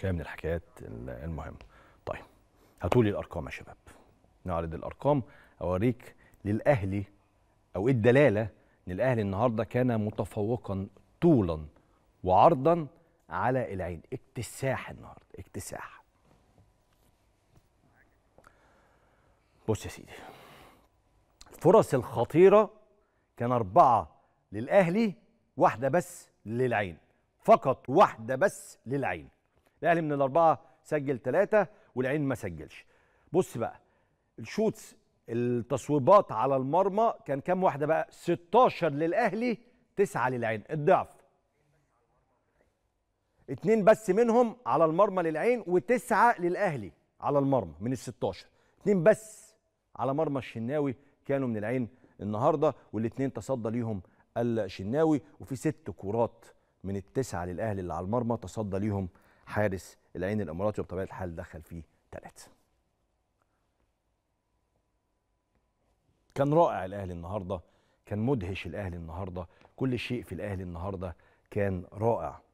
كده من الحكايات المهمه طيب هاتوا لي الارقام يا شباب نعرض الارقام اوريك للاهلي او ايه الدلاله ان الاهلي النهارده كان متفوقا طولا وعرضا على العين اكتساح النهارده اكتساح بص يا سيدي الفرص الخطيره كان اربعه للاهلي واحده بس للعين فقط واحده بس للعين الاهلي من الاربعه سجل ثلاثه والعين ما سجلش بص بقى الشوتس التصويبات على المرمى كان كام واحده بقى 16 للاهلي 9 للعين الضعف اتنين بس منهم على المرمى للعين وتسعة للاهلي على المرمى من ال 16 اتنين بس على مرمى الشناوي كانوا من العين النهارده والاثنين تصدى ليهم الشناوي وفي ست كورات من التسعه للاهلي اللي على المرمى تصدى ليهم حارس العين الاماراتي وبطبيعه الحال دخل فيه ثلاثه. كان رائع الاهلي النهارده كان مدهش الاهلي النهارده كل شيء في الاهلي النهارده كان رائع